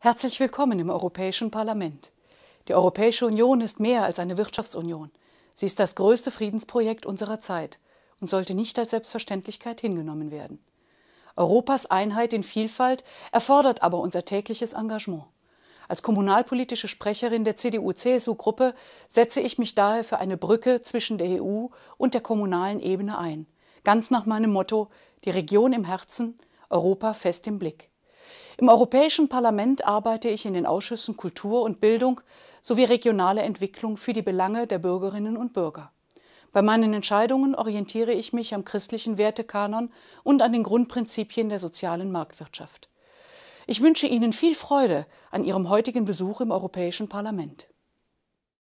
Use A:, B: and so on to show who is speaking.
A: Herzlich willkommen im Europäischen Parlament. Die Europäische Union ist mehr als eine Wirtschaftsunion. Sie ist das größte Friedensprojekt unserer Zeit und sollte nicht als Selbstverständlichkeit hingenommen werden. Europas Einheit in Vielfalt erfordert aber unser tägliches Engagement. Als kommunalpolitische Sprecherin der CDU-CSU-Gruppe setze ich mich daher für eine Brücke zwischen der EU und der kommunalen Ebene ein. Ganz nach meinem Motto, die Region im Herzen, Europa fest im Blick. Im Europäischen Parlament arbeite ich in den Ausschüssen Kultur und Bildung sowie regionale Entwicklung für die Belange der Bürgerinnen und Bürger. Bei meinen Entscheidungen orientiere ich mich am christlichen Wertekanon und an den Grundprinzipien der sozialen Marktwirtschaft. Ich wünsche Ihnen viel Freude an Ihrem heutigen Besuch im Europäischen Parlament.